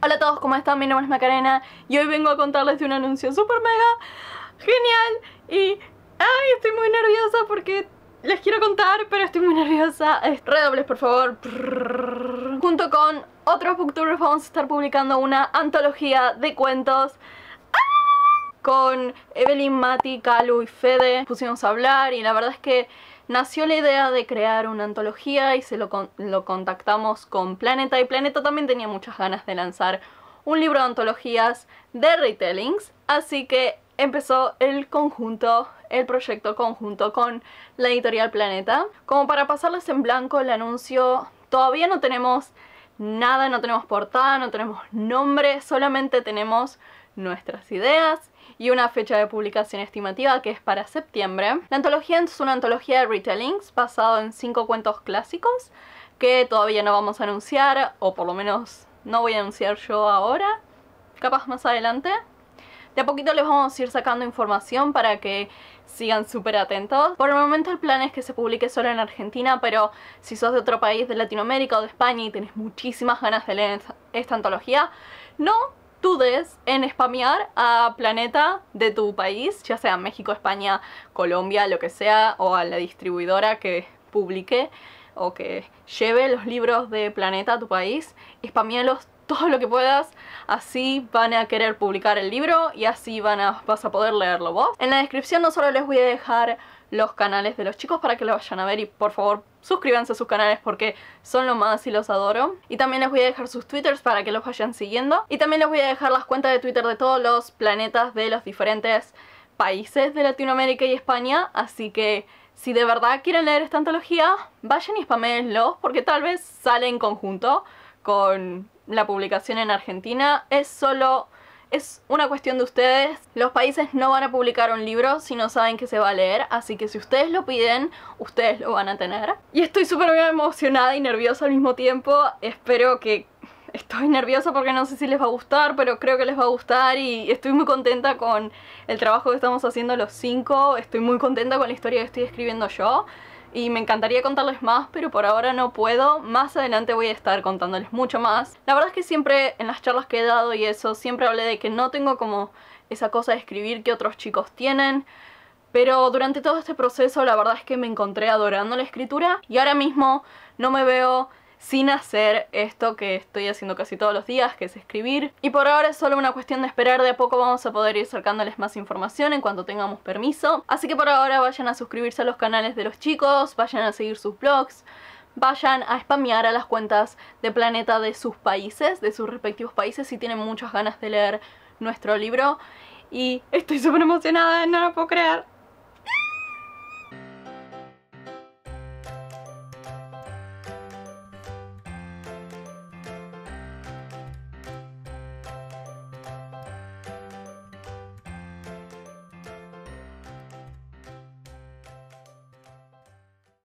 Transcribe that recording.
Hola a todos, ¿cómo están? Mi nombre es Macarena y hoy vengo a contarles de un anuncio super mega genial y... ¡Ay! Estoy muy nerviosa porque les quiero contar, pero estoy muy nerviosa. Redobles, por favor. Junto con otros booktubers vamos a estar publicando una antología de cuentos ah, con Evelyn, Mati, Calu y Fede. Pusimos a hablar y la verdad es que nació la idea de crear una antología y se lo, lo contactamos con Planeta y Planeta también tenía muchas ganas de lanzar un libro de antologías de retellings, así que empezó el conjunto, el proyecto conjunto con la editorial Planeta. Como para pasarles en blanco el anuncio, todavía no tenemos nada, no tenemos portada, no tenemos nombre, solamente tenemos nuestras ideas y una fecha de publicación estimativa que es para septiembre. La antología es una antología de retellings basado en cinco cuentos clásicos que todavía no vamos a anunciar, o por lo menos no voy a anunciar yo ahora, capaz más adelante. De a poquito les vamos a ir sacando información para que sigan súper atentos. Por el momento el plan es que se publique solo en Argentina, pero si sos de otro país de Latinoamérica o de España y tenés muchísimas ganas de leer esta antología, no tú en spamear a Planeta de tu país, ya sea México, España, Colombia, lo que sea, o a la distribuidora que publique o que lleve los libros de Planeta a tu país, spamealos todo lo que puedas, así van a querer publicar el libro y así van a, vas a poder leerlo vos. En la descripción no solo les voy a dejar los canales de los chicos para que lo vayan a ver y por favor suscríbanse a sus canales porque son lo más y los adoro. Y también les voy a dejar sus twitters para que los vayan siguiendo. Y también les voy a dejar las cuentas de Twitter de todos los planetas de los diferentes países de Latinoamérica y España, así que si de verdad quieren leer esta antología, vayan y spaméenlo, porque tal vez sale en conjunto con la publicación en Argentina. Es solo... Es una cuestión de ustedes. Los países no van a publicar un libro si no saben que se va a leer, así que si ustedes lo piden, ustedes lo van a tener. Y estoy súper emocionada y nerviosa al mismo tiempo. Espero que estoy nerviosa porque no sé si les va a gustar, pero creo que les va a gustar y estoy muy contenta con el trabajo que estamos haciendo los cinco, estoy muy contenta con la historia que estoy escribiendo yo y me encantaría contarles más, pero por ahora no puedo. Más adelante voy a estar contándoles mucho más. La verdad es que siempre en las charlas que he dado y eso, siempre hablé de que no tengo como esa cosa de escribir que otros chicos tienen. Pero durante todo este proceso la verdad es que me encontré adorando la escritura y ahora mismo no me veo sin hacer esto que estoy haciendo casi todos los días, que es escribir. Y por ahora es solo una cuestión de esperar, de a poco vamos a poder ir sacándoles más información en cuanto tengamos permiso. Así que por ahora vayan a suscribirse a los canales de los chicos, vayan a seguir sus blogs, vayan a spamear a las cuentas de Planeta de sus países, de sus respectivos países, si tienen muchas ganas de leer nuestro libro. Y estoy súper emocionada, no lo puedo creer.